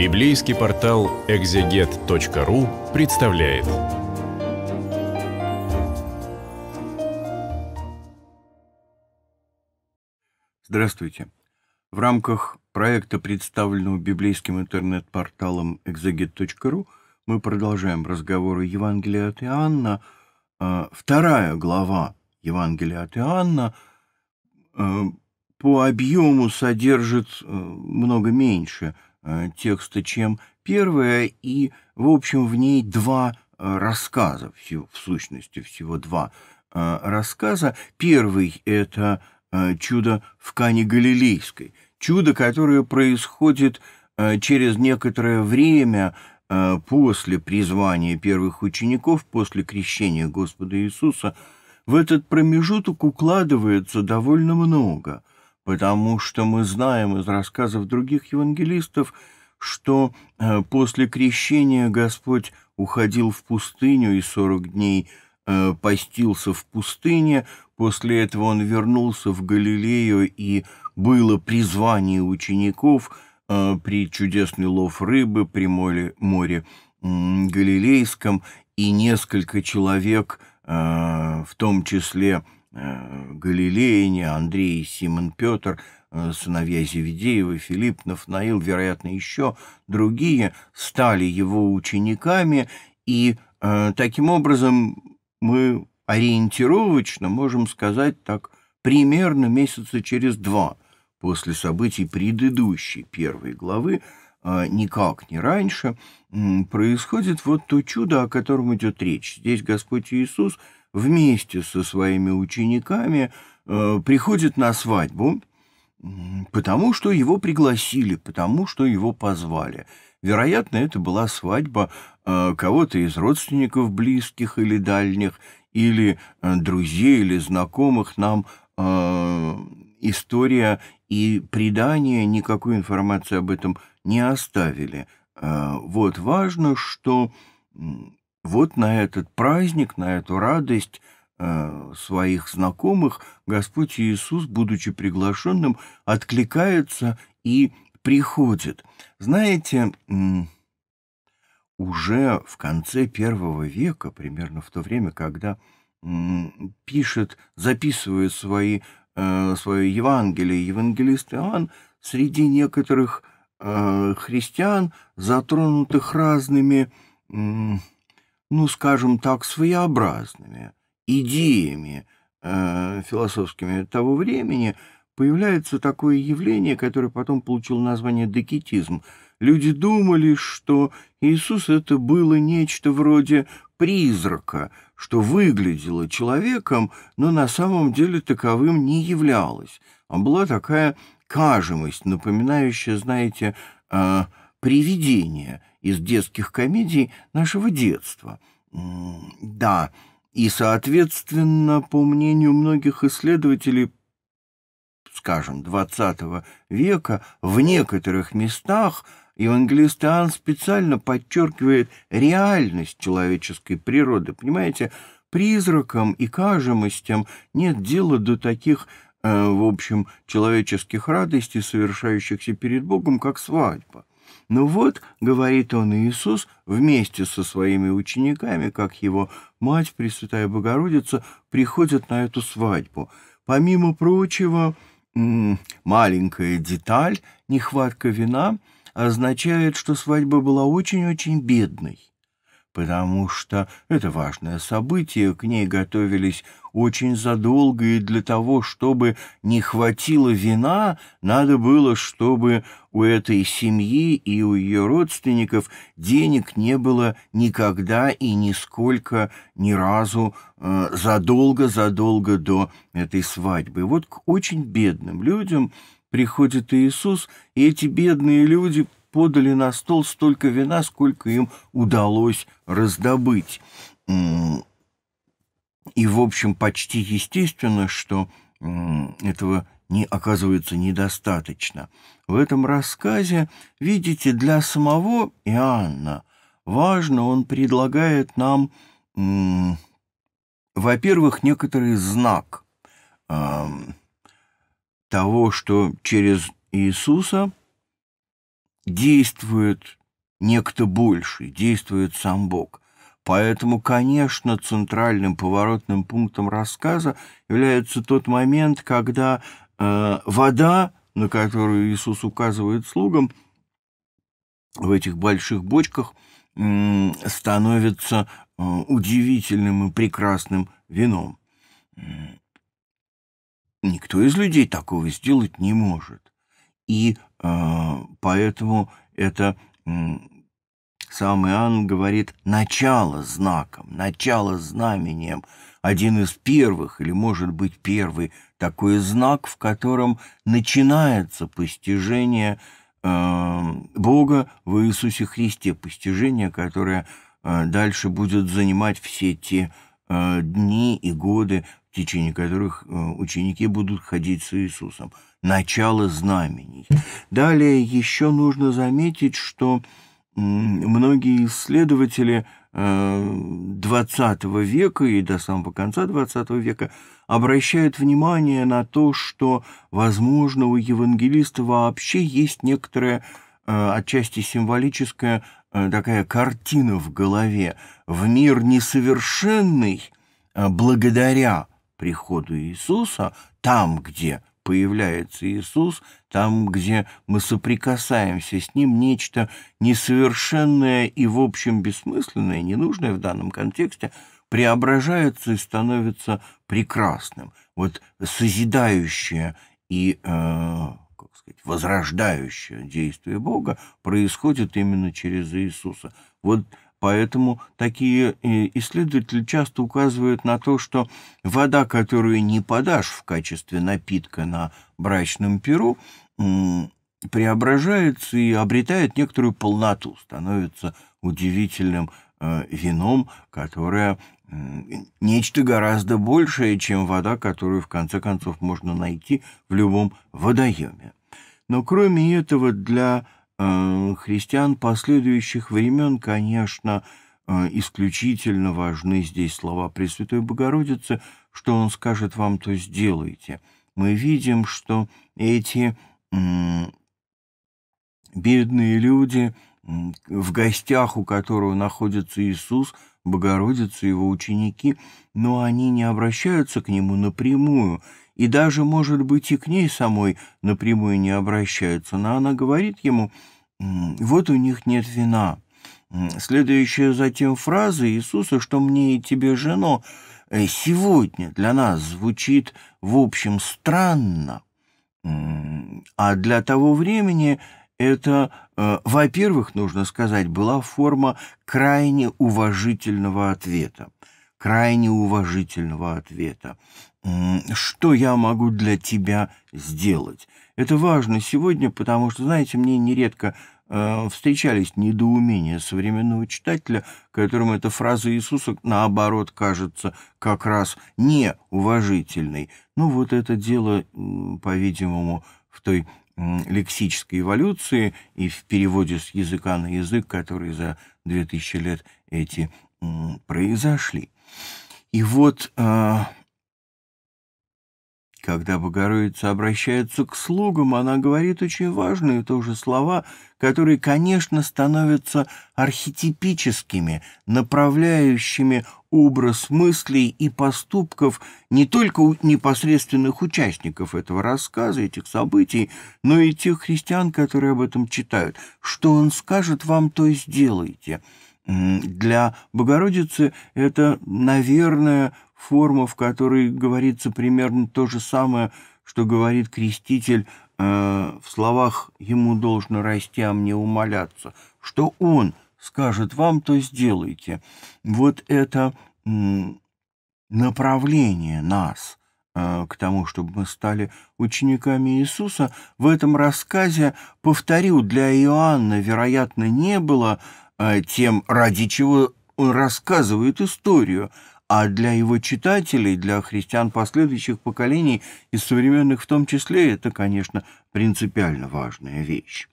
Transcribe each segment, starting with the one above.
Библейский портал экзегет.ру представляет. Здравствуйте. В рамках проекта, представленного библейским интернет-порталом экзегет.ру, мы продолжаем разговоры Евангелия от Иоанна. А, вторая глава Евангелия от Иоанна а, по объему содержит а, много меньше – Э, текста, чем первая, и, в общем, в ней два э, рассказа, в сущности всего два э, рассказа. Первый — это «Чудо в Кане Галилейской», чудо, которое происходит через некоторое время после призвания первых учеников, после крещения Господа Иисуса, в этот промежуток укладывается довольно много – потому что мы знаем из рассказов других евангелистов, что э, после крещения Господь уходил в пустыню и сорок дней э, постился в пустыне, после этого он вернулся в Галилею, и было призвание учеников э, при чудесный лов рыбы при море, море Галилейском, и несколько человек, в том числе Э, Галилеяне, Андрей, Симон, Петр, э, сыновья Зеведеева, Филипп, Нафнаил, вероятно, еще другие стали его учениками, и э, таким образом мы ориентировочно можем сказать так примерно месяца через два после событий предыдущей первой главы, э, никак не раньше, происходит вот то чудо, о котором идет речь. Здесь Господь Иисус – вместе со своими учениками э, приходит на свадьбу, потому что его пригласили, потому что его позвали. Вероятно, это была свадьба э, кого-то из родственников близких или дальних, или э, друзей, или знакомых нам э, история и предание никакой информации об этом не оставили. Э, вот важно, что вот на этот праздник, на эту радость э, своих знакомых Господь Иисус, будучи приглашенным, откликается и приходит. Знаете, уже в конце первого века, примерно в то время, когда пишет, записывает свои, свои э, свое Евангелие евангелист Иоанн, среди некоторых э, христиан, затронутых разными ну, скажем так, своеобразными идеями э, философскими того времени, появляется такое явление, которое потом получило название декетизм. Люди думали, что Иисус это было нечто вроде призрака, что выглядело человеком, но на самом деле таковым не являлось. А была такая кажемость, напоминающая, знаете, э, привидение – из детских комедий нашего детства. Да, и, соответственно, по мнению многих исследователей, скажем, XX века, в некоторых местах евангелист Иоанн специально подчеркивает реальность человеческой природы. Понимаете, призракам и кажемостям нет дела до таких, э, в общем, человеческих радостей, совершающихся перед Богом, как свадьба. «Ну вот, — говорит он Иисус, — вместе со своими учениками, как его мать, Пресвятая Богородица, приходят на эту свадьбу. Помимо прочего, маленькая деталь, нехватка вина, означает, что свадьба была очень-очень бедной потому что это важное событие, к ней готовились очень задолго, и для того, чтобы не хватило вина, надо было, чтобы у этой семьи и у ее родственников денег не было никогда и нисколько ни разу задолго-задолго э, до этой свадьбы. Вот к очень бедным людям приходит Иисус, и эти бедные люди – подали на стол столько вина, сколько им удалось раздобыть. И, в общем, почти естественно, что этого не оказывается недостаточно. В этом рассказе, видите, для самого Иоанна важно, он предлагает нам, во-первых, некоторый знак того, что через Иисуса действует некто больший, действует сам Бог. Поэтому, конечно, центральным поворотным пунктом рассказа является тот момент, когда э, вода, на которую Иисус указывает слугам, в этих больших бочках э, становится э, удивительным и прекрасным вином. Никто из людей такого сделать не может. И а, поэтому это сам Иоанн говорит «начало знаком», «начало знамением», один из первых, или, может быть, первый такой знак, в котором начинается постижение э, Бога в Иисусе Христе, постижение, которое э, дальше будет занимать все те э, дни и годы в течение которых э, ученики будут ходить с Иисусом. Начало знамений. Далее еще нужно заметить, что многие исследователи XX э, века и до самого конца XX века обращают внимание на то, что, возможно, у евангелиста вообще есть некоторая э, отчасти символическая такая картина в голове. В мир несовершенный благодаря приходу Иисуса, там, где появляется Иисус, там, где мы соприкасаемся с Ним, нечто несовершенное и, в общем, бессмысленное, ненужное в данном контексте, преображается и становится прекрасным. Вот созидающее и, э, как сказать, возрождающее действие Бога происходит именно через Иисуса. Вот Поэтому такие э, исследователи часто указывают на то, что вода, которую не подашь в качестве напитка на брачном перу, преображается и обретает некоторую полноту, становится удивительным э, вином, которое нечто гораздо большее, чем вода, которую в конце концов можно найти в любом водоеме. Но кроме этого для Э, христиан последующих времен, конечно, э, исключительно важны здесь слова Пресвятой Богородицы, что он скажет вам, то сделайте. Мы видим, что эти бедные люди – в гостях у которого находится Иисус, Богородица, его ученики, но они не обращаются к нему напрямую, и даже, может быть, и к ней самой напрямую не обращаются, но она говорит ему, вот у них нет вина. Следующая затем фраза Иисуса, что мне и тебе, жено, э, сегодня для нас звучит, в общем, странно, а для того времени это, э, во-первых, нужно сказать, была форма крайне уважительного ответа. Крайне уважительного ответа. «Что я могу для тебя сделать?» Это важно сегодня, потому что, знаете, мне нередко э, встречались недоумения современного читателя, которому эта фраза Иисуса, наоборот, кажется как раз неуважительной. Ну вот это дело, по-видимому, в той лексической эволюции и в переводе с языка на язык, которые за 2000 лет эти произошли. И вот а, когда Богородица обращается к слугам, она говорит очень важные тоже слова, которые, конечно, становятся архетипическими, направляющими образ мыслей и поступков не только у непосредственных участников этого рассказа, этих событий, но и тех христиан, которые об этом читают. «Что он скажет вам, то и сделайте». Для Богородицы это, наверное, форма, в которой говорится примерно то же самое, что говорит креститель э, в словах «ему должно расти, а мне умоляться», что он скажет вам, то сделайте. Вот это э, направление нас э, к тому, чтобы мы стали учениками Иисуса, в этом рассказе, повторю, для Иоанна, вероятно, не было а, тем, ради чего он рассказывает историю, а для его читателей, для христиан последующих поколений и современных в том числе, это, конечно, принципиально важная вещь.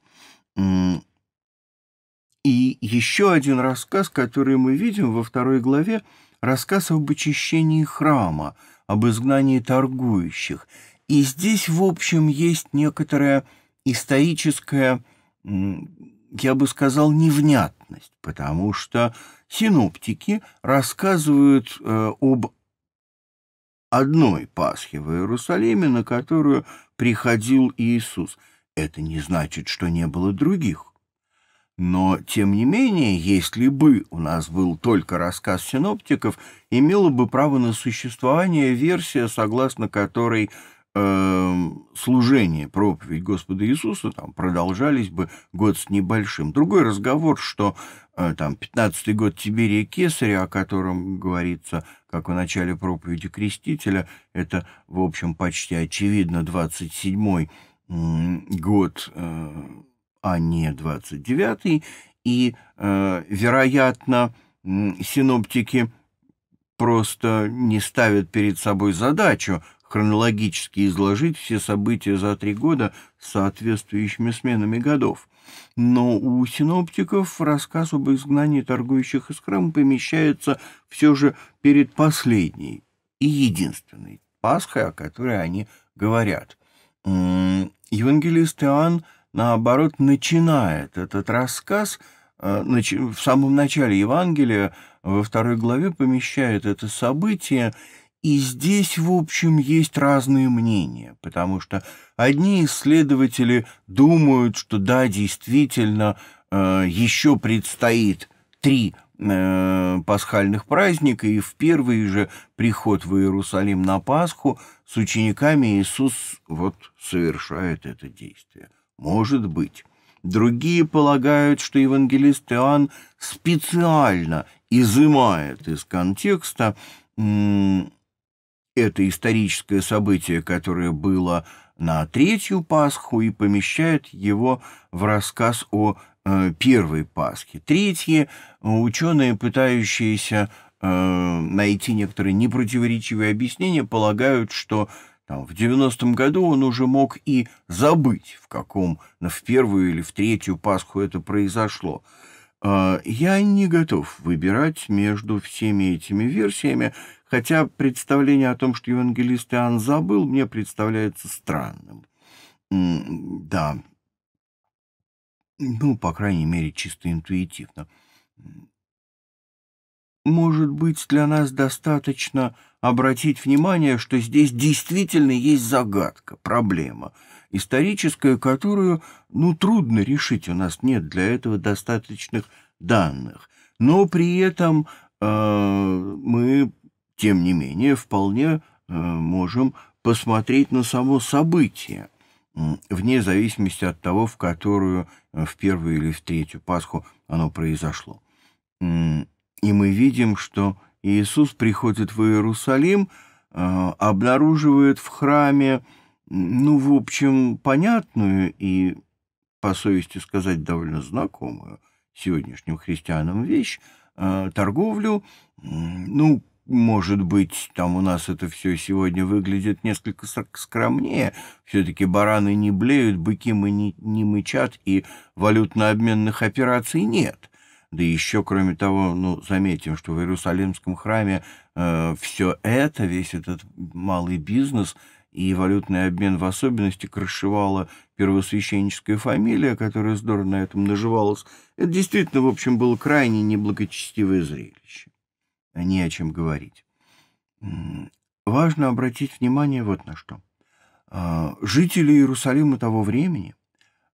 И еще один рассказ, который мы видим во второй главе, рассказ об очищении храма, об изгнании торгующих. И здесь, в общем, есть некоторая историческая я бы сказал, невнятность, потому что синоптики рассказывают э, об одной Пасхе в Иерусалиме, на которую приходил Иисус. Это не значит, что не было других. Но, тем не менее, если бы у нас был только рассказ синоптиков, имела бы право на существование версия, согласно которой Эм, служение, проповедь Господа Иисуса там продолжались бы год с небольшим. Другой разговор, что э, там 15-й год Тиберия Кесаря, о котором говорится, как в начале проповеди Крестителя, это, в общем, почти очевидно 27-й год, э, а не 29-й, и, э, вероятно, синоптики просто не ставят перед собой задачу – хронологически изложить все события за три года с соответствующими сменами годов. Но у синоптиков рассказ об изгнании торгующих из храма помещается все же перед последней и единственной Пасхой, о которой они говорят. Евангелист Иоанн, наоборот, начинает этот рассказ э, – в самом начале Евангелия, во второй главе помещает это событие и здесь, в общем, есть разные мнения, потому что одни исследователи думают, что да, действительно, э, еще предстоит три э, пасхальных праздника, и в первый же приход в Иерусалим на Пасху с учениками Иисус вот совершает это действие. Может быть. Другие полагают, что евангелист Иоанн специально изымает из контекста это историческое событие, которое было на третью Пасху, и помещает его в рассказ о э, первой Пасхе. Третье – ученые, пытающиеся э, найти некоторые непротиворечивые объяснения, полагают, что там, в 90-м году он уже мог и забыть, в каком, в первую или в третью Пасху это произошло. Э, я не готов выбирать между всеми этими версиями, хотя представление о том, что евангелист Иоанн забыл, мне представляется странным. Да, ну, по крайней мере, чисто интуитивно. Может быть, для нас достаточно обратить внимание, что здесь действительно есть загадка, проблема, историческая, которую, ну, трудно решить, у нас нет для этого достаточных данных. Но при этом э, мы тем не менее, вполне э, можем посмотреть на само событие, вне зависимости от того, в которую, э, в первую или в третью Пасху оно произошло. И мы видим, что Иисус приходит в Иерусалим, э, обнаруживает в храме, ну, в общем, понятную и, по совести сказать, довольно знакомую сегодняшним христианам вещь, торговлю, ну, может быть, там у нас это все сегодня выглядит несколько скромнее. Все-таки бараны не блеют, быки мы не, не мычат, и валютно-обменных операций нет. Да еще, кроме того, ну, заметим, что в Иерусалимском храме э, все это, весь этот малый бизнес и валютный обмен в особенности крышевала первосвященническая фамилия, которая здорово на этом наживалась. Это действительно, в общем, было крайне неблагочестивое зрелище. А не о чем говорить. Важно обратить внимание вот на что. А, жители Иерусалима того времени,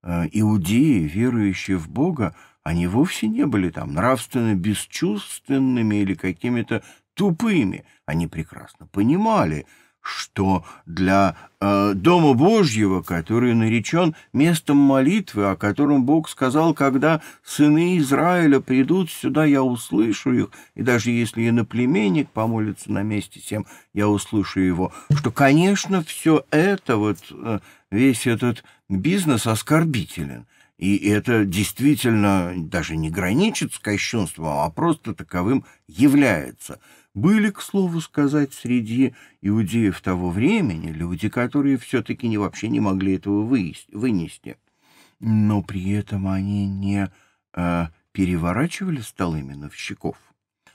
а, иудеи, верующие в Бога, они вовсе не были там нравственно бесчувственными или какими-то тупыми. Они прекрасно понимали, что для э, Дома Божьего, который наречен местом молитвы, о котором Бог сказал, когда сыны Израиля придут сюда, я услышу их, и даже если иноплеменник помолится на месте всем, я услышу его, что, конечно, все это, вот э, весь этот бизнес оскорбителен. И это действительно даже не граничит с кощунством, а просто таковым является – были, к слову сказать, среди иудеев того времени люди, которые все-таки не, вообще не могли этого вынести. Но при этом они не э, переворачивали столы миновщиков,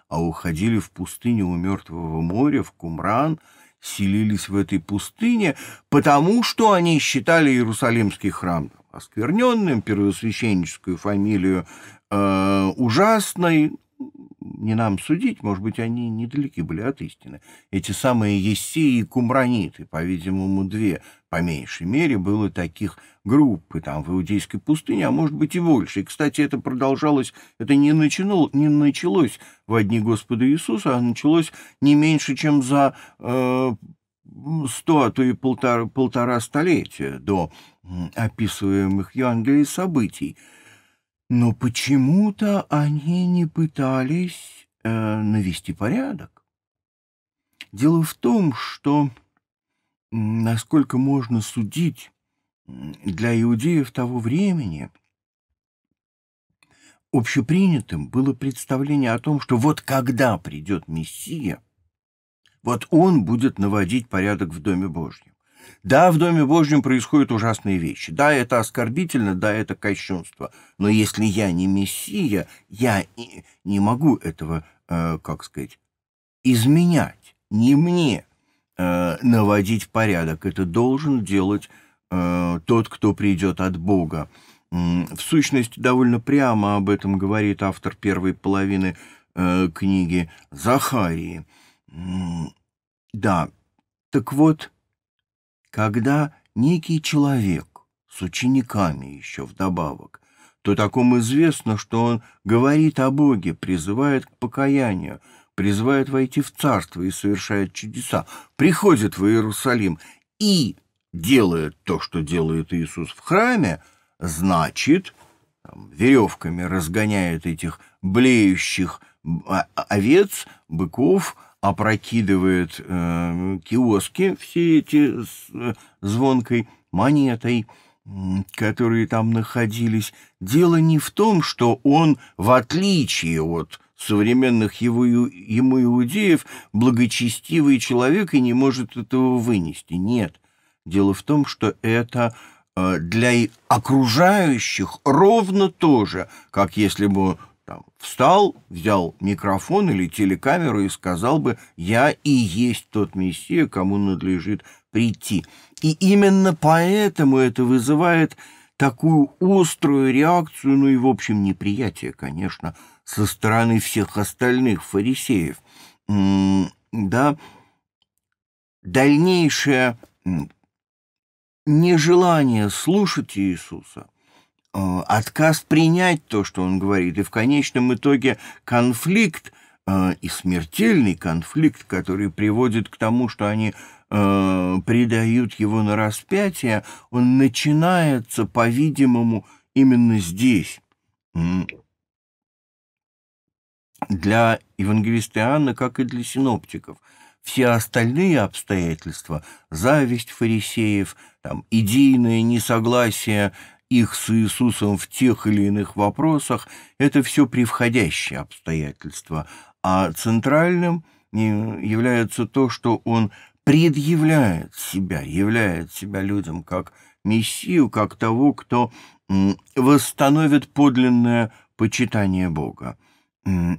а уходили в пустыню у Мертвого моря, в Кумран, селились в этой пустыне, потому что они считали Иерусалимский храм оскверненным, первосвященническую фамилию э, ужасной, не нам судить, может быть, они недалеки были от истины. Эти самые ессеи и кумраниты, по-видимому, две, по меньшей мере, было таких групп, и там в Иудейской пустыне, а может быть и больше. И, кстати, это продолжалось, это не, начинало, не началось в одни Господа Иисуса, а началось не меньше, чем за э, сто, а то и полтора, полтора столетия до описываемых евангелий событий. Но почему-то они не пытались э, навести порядок. Дело в том, что, насколько можно судить, для иудеев того времени общепринятым было представление о том, что вот когда придет Мессия, вот он будет наводить порядок в Доме Божьем. Да, в Доме Божьем происходят ужасные вещи. Да, это оскорбительно, да, это кощунство. Но если я не Мессия, я не, могу этого, э, как сказать, изменять. Не мне э, наводить порядок. Это должен делать э, тот, кто придет от Бога. В сущности, довольно прямо об этом говорит автор первой половины книги Захарии. Да, так вот, когда некий человек с учениками еще вдобавок, то такому известно, что он говорит о Боге, призывает к покаянию, призывает войти в царство и совершает чудеса, приходит в Иерусалим и делает то, что делает Иисус в храме, значит, там, веревками разгоняет этих блеющих а, а, овец, быков, опрокидывает э, киоски все эти с э, звонкой монетой, которые там находились. Дело не в том, что он, в отличие от современных его, ему иудеев, благочестивый человек и не может этого вынести. Нет. Дело в том, что это э, для окружающих ровно то же, как если бы там, встал, взял микрофон или телекамеру и сказал бы «Я и есть тот Мессия, кому надлежит прийти». И именно поэтому это вызывает такую острую реакцию, ну и, в общем, неприятие, конечно, со стороны всех остальных фарисеев. Да, дальнейшее нежелание слушать Иисуса – Э, отказ принять то, что он говорит, и в конечном итоге конфликт, э, и смертельный конфликт, который приводит к тому, что они э, предают его на распятие, он начинается, по-видимому, именно здесь. Для евангелиста Иоанна, как и для синоптиков – все остальные обстоятельства, зависть фарисеев, там, идейное несогласие их с Иисусом в тех или иных вопросах, это все превходящие обстоятельства, а центральным э, является то, что он предъявляет себя, являет себя людям как Мессию, как того, кто восстановит подлинное почитание Бога.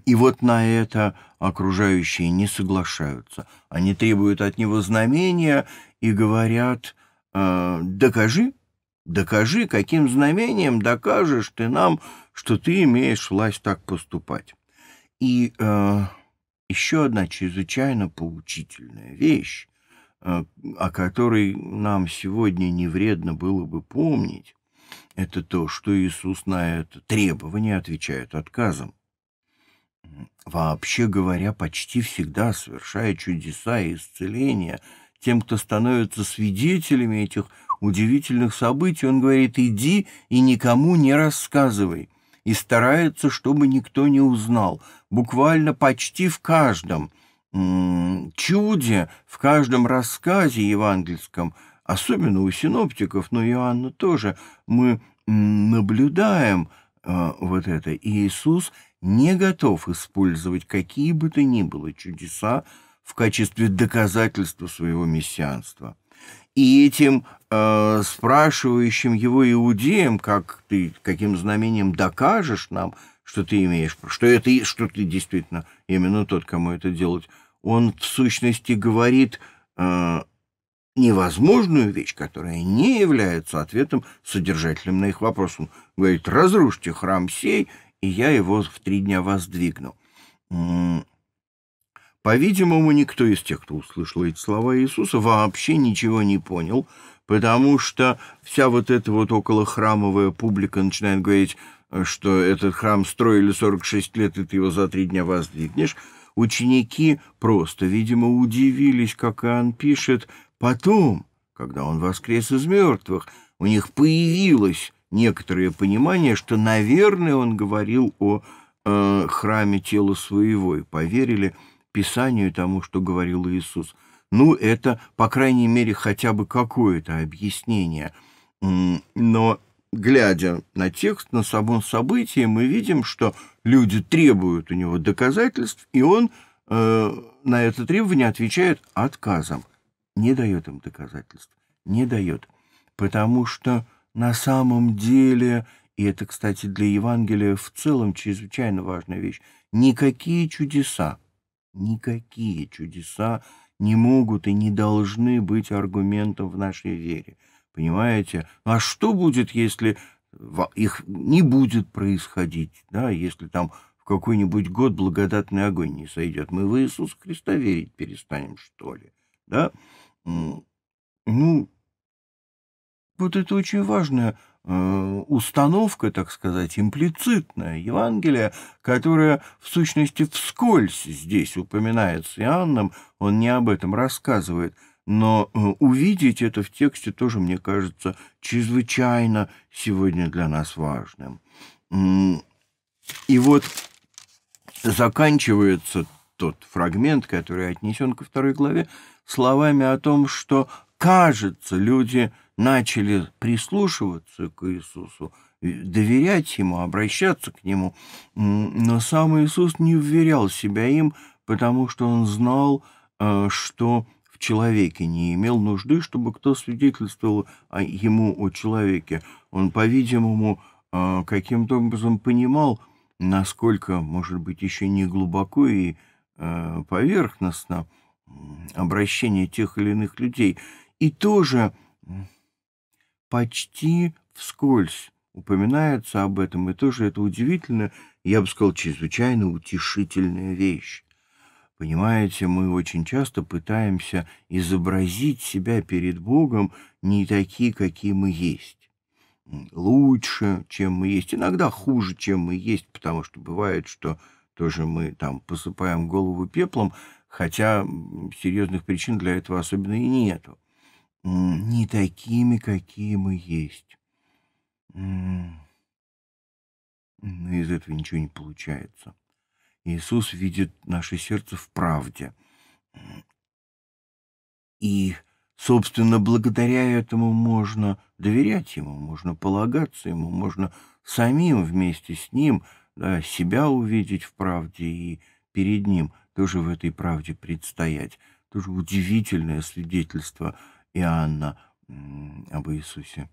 И вот на это окружающие не соглашаются. Они требуют от него знамения и говорят, э, «Докажи, Докажи, каким знамением докажешь ты нам, что ты имеешь власть так поступать. И э, еще одна чрезвычайно поучительная вещь, э, о которой нам сегодня не вредно было бы помнить, это то, что Иисус на это требование отвечает отказом. Вообще говоря, почти всегда совершая чудеса и исцеления, тем, кто становится свидетелями этих удивительных событий, он говорит «иди и никому не рассказывай» и старается, чтобы никто не узнал. Буквально почти в каждом чуде, в каждом рассказе евангельском, особенно у синоптиков, но Иоанна тоже, мы наблюдаем э, вот это. И Иисус не готов использовать какие бы то ни было чудеса в качестве доказательства своего мессианства и этим э, спрашивающим его иудеям, как ты, каким знамением докажешь нам, что ты имеешь, что это, что ты действительно именно тот, кому это делать, он в сущности говорит э, невозможную вещь, которая не является ответом содержательным на их вопрос. Он говорит, разрушьте храм сей, и я его в три дня воздвигну. По-видимому, никто из тех, кто услышал эти слова Иисуса, вообще ничего не понял, потому что вся вот эта вот околохрамовая публика начинает говорить, что этот храм строили 46 лет, и ты его за три дня воздвигнешь. Ученики просто, видимо, удивились, как Иоанн пишет, потом, когда он воскрес из мертвых, у них появилось некоторое понимание, что, наверное, он говорил о э, храме тела своего, и поверили – Писанию тому, что говорил Иисус. Ну, это, по крайней мере, хотя бы какое-то объяснение. Но, глядя на текст, на само событие, мы видим, что люди требуют у него доказательств, и он э, на это требование отвечает отказом. Не дает им доказательств. Не дает. Потому что на самом деле, и это, кстати, для Евангелия в целом чрезвычайно важная вещь, никакие чудеса Никакие чудеса не могут и не должны быть аргументом в нашей вере. Понимаете? А что будет, если их не будет происходить, да, если там в какой-нибудь год благодатный огонь не сойдет? Мы в Иисуса Христа верить перестанем, что ли? Да? Ну, вот это очень важная э, установка, так сказать, имплицитная Евангелия, которая в сущности вскользь здесь упоминается Иоанном, он не об этом рассказывает, но э, увидеть это в тексте тоже, мне кажется, чрезвычайно сегодня для нас важным. И вот заканчивается тот фрагмент, который отнесен ко второй главе, словами о том, что, кажется, люди начали прислушиваться к Иисусу, э, доверять Ему, обращаться к Нему. Но сам Иисус не уверял себя им, потому что Он знал, э, что в человеке не имел нужды, чтобы кто свидетельствовал Ему о человеке. Он, по-видимому, э, каким-то образом понимал, насколько, может быть, еще не глубоко и поверхностно обращение тех или иных людей. И тоже почти вскользь упоминается об этом, и тоже это удивительно, я бы сказал, чрезвычайно утешительная вещь. Понимаете, мы очень часто пытаемся изобразить себя перед Богом не такие, какие мы есть лучше, чем мы есть, иногда хуже, чем мы есть, потому что бывает, что тоже мы там посыпаем голову пеплом, хотя серьезных причин для этого особенно и нету не такими, какие мы есть. Но ну, из этого ничего не получается. Иисус видит наше сердце в правде. И, собственно, благодаря этому можно доверять Ему, можно полагаться Ему, можно самим вместе с Ним да, себя увидеть в правде и перед Ним тоже в этой правде предстоять. Тоже удивительное свидетельство – Иоанна об Иисусе.